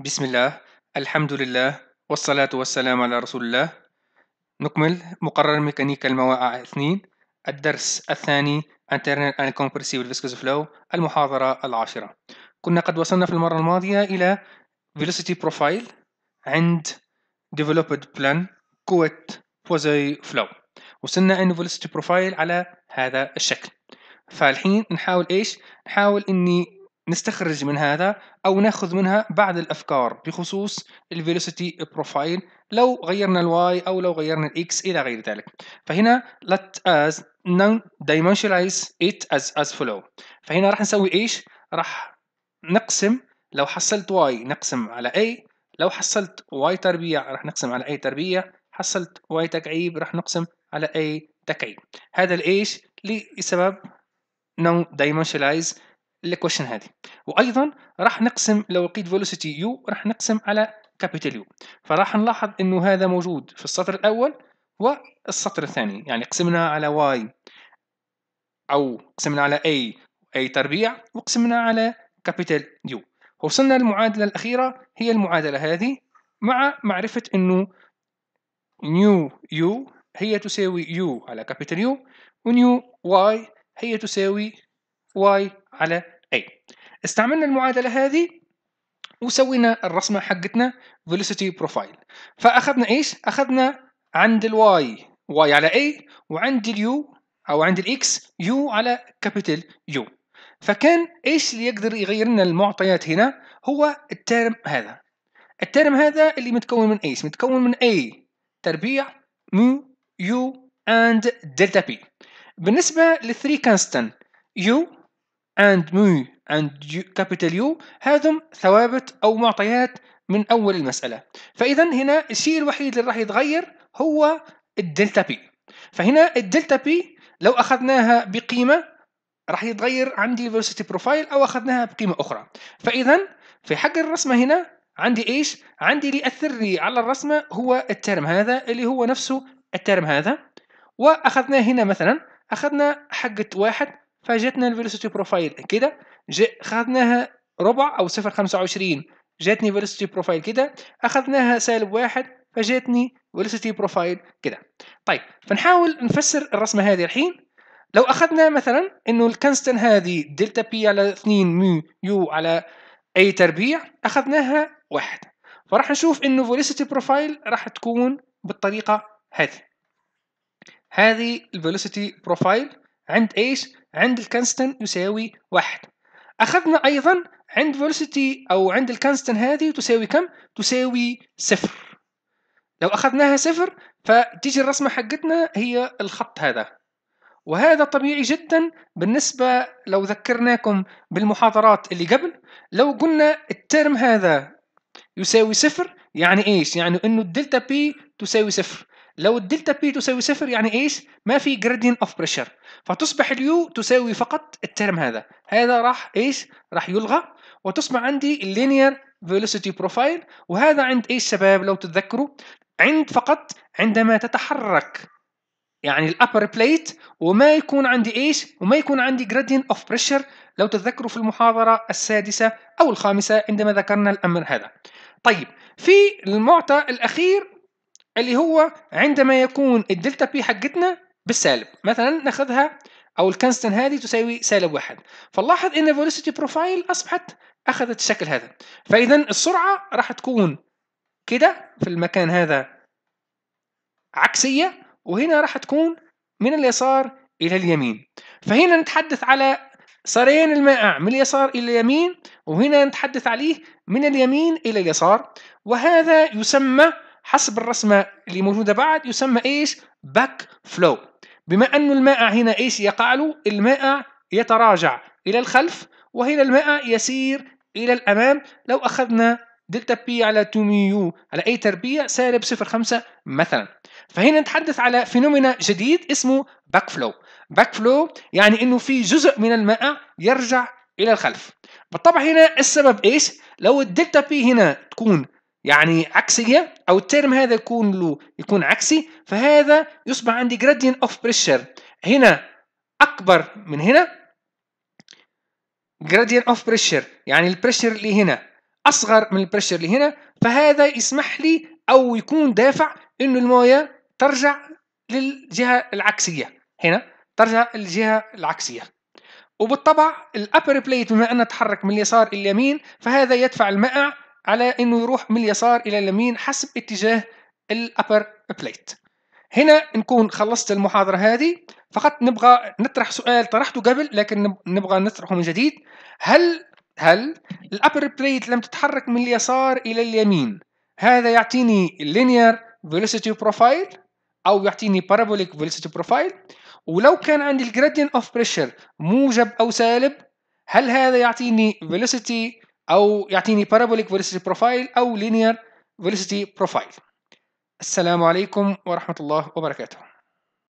بسم الله الحمد لله والصلاة والسلام على رسول الله نكمل مقرر ميكانيكا المواقع اثنين الدرس الثاني Internal and Compressible Viscous Flow المحاضرة العاشرة كنا قد وصلنا في المرة الماضية إلى Velocity Profile عند Developed Plan قوة بوزي Flow وصلنا أن Velocity Profile على هذا الشكل فالحين نحاول إيش؟ نحاول إني نستخرج من هذا او ناخذ منها بعض الافكار بخصوص الفيلوسيتي بروفايل لو غيرنا الواي او لو غيرنا الاكس الى غير ذلك فهنا let us dimensionalize it as as follow فهنا راح نسوي ايش راح نقسم لو حصلت واي نقسم على a لو حصلت واي تربيع راح نقسم على a تربيع حصلت واي تكعيب راح نقسم على a تكعيب هذا الايش لسبب non dimensionalize الكويشن هذه وايضا راح نقسم لو لقيت فيلوسيتي يو راح نقسم على كابيتال يو فراح نلاحظ انه هذا موجود في السطر الاول والسطر الثاني يعني قسمنا على واي او قسمنا على اي اي تربيع وقسمنا على كابيتال يو وصلنا للمعادله الاخيره هي المعادله هذه مع معرفه انه نيو يو هي تساوي يو على كابيتال يو ونيو واي هي تساوي واي على استعملنا المعادله هذه وسوينا الرسمه حقتنا velocity profile فاخذنا ايش اخذنا عند y y على a وعند u او عند x u على كابيتال U فكان ايش اللي يقدر يغير لنا المعطيات هنا هو الترم هذا الترم هذا اللي متكون من ايش متكون من a تربيع مو يو اند delta p بالنسبه للثري constant يو and mu and capital U هذم ثوابت أو معطيات من أول المسألة فإذا هنا الشيء الوحيد اللي راح يتغير هو الدلتا بي فهنا الدلتا بي لو أخذناها بقيمة راح يتغير عندي velocity بروفايل أو أخذناها بقيمة أخرى فإذا في حق الرسمة هنا عندي إيش؟ عندي اللي يأثر لي على الرسمة هو الترم هذا اللي هو نفسه الترم هذا وأخذناه هنا مثلا أخذنا حقة واحد فجاتنا الفيلوسيتي بروفايل كده خدناها ربع او صفر خمسة وعشرين جاتني فيلوسيتي بروفايل كده اخذناها سالب واحد فجاتني فيلوسيتي بروفايل كده طيب فنحاول نفسر الرسمه هذه الحين لو اخذنا مثلا انه الكنستن هذه دلتا بي على 2 مو يو على اي تربيع اخذناها واحد فراح نشوف انه فيلوسيتي بروفايل راح تكون بالطريقه هذه هذه الفيلوسيتي بروفايل عند ايش؟ عند الكنستن يساوي واحد أخذنا أيضا عند فيلوسيتي أو عند الكنستن هذه تساوي كم؟ تساوي صفر لو أخذناها صفر فتيجي الرسمة حقتنا هي الخط هذا وهذا طبيعي جدا بالنسبة لو ذكرناكم بالمحاضرات اللي قبل لو قلنا الترم هذا يساوي صفر يعني ايش؟ يعني انه الدلتا بي تساوي صفر لو الدلتا بي تساوي صفر يعني ايش؟ ما في جريدينت اوف بريشر فتصبح اليو تساوي فقط الترم هذا هذا راح ايش؟ راح يلغى وتصبح عندي اللينير فيلوسيتي بروفايل وهذا عند ايش شباب لو تتذكروا؟ عند فقط عندما تتحرك يعني الابر بليت وما يكون عندي ايش؟ وما يكون عندي جريدينت اوف بريشر لو تتذكروا في المحاضرة السادسة أو الخامسة عندما ذكرنا الأمر هذا. طيب في المعطى الأخير اللي هو عندما يكون الدلتا بي حقتنا بالسالب مثلا ناخذها او الكنستن هذه تساوي سالب واحد فنلاحظ ان فيلوسيتي بروفايل اصبحت اخذت الشكل هذا فاذا السرعه راح تكون كده في المكان هذا عكسيه وهنا راح تكون من اليسار الى اليمين فهنا نتحدث على سريان المائع من اليسار الى اليمين وهنا نتحدث عليه من اليمين الى اليسار وهذا يسمى حسب الرسمة اللي موجودة بعد يسمى ايش؟ باك فلو بما أن الماء هنا ايش يقع له؟ الماء يتراجع إلى الخلف وهنا الماء يسير إلى الأمام لو أخذنا دلتا بي على 2 ميو على أي تربية سالب 0.5 مثلا فهنا نتحدث على فينومينا جديد اسمه باك فلو باك فلو يعني انه في جزء من الماء يرجع الى الخلف بالطبع هنا السبب ايش لو الدلتا بي هنا تكون يعني عكسيه او الترم هذا يكون له يكون عكسي فهذا يصبح عندي gradient of pressure هنا اكبر من هنا gradient of pressure يعني البريشر اللي هنا اصغر من البريشر اللي هنا فهذا يسمح لي او يكون دافع انه المويه ترجع للجهه العكسيه هنا ترجع للجهه العكسيه وبالطبع الابر بليت بما انها تحرك من اليسار الى اليمين فهذا يدفع المائع على انه يروح من اليسار الى اليمين حسب اتجاه الابر بليت هنا نكون خلصت المحاضرة هذه فقط نبغى نطرح سؤال طرحته قبل لكن نبغى نطرحه من جديد هل هل الابر بليت لم تتحرك من اليسار الى اليمين هذا يعطيني linear velocity profile او يعطيني parabolic velocity profile ولو كان عندي gradient of pressure موجب او سالب هل هذا يعطيني velocity او يعطيني parabolic velocity profile او linear velocity profile السلام عليكم ورحمه الله وبركاته